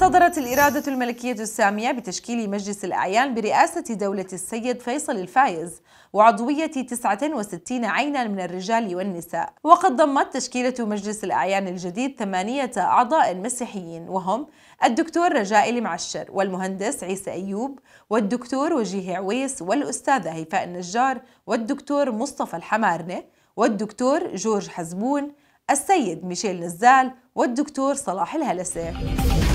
صدرت الإرادة الملكية السامية بتشكيل مجلس الأعيان برئاسة دولة السيد فيصل الفايز وعضوية 69 عينا من الرجال والنساء وقد ضمت تشكيلة مجلس الأعيان الجديد ثمانية أعضاء مسيحيين وهم الدكتور رجاء المعشر والمهندس عيسى أيوب والدكتور وجيه عويس والأستاذة هيفاء النجار والدكتور مصطفى الحمارنة والدكتور جورج حزبون السيد ميشيل نزال والدكتور صلاح الهلسه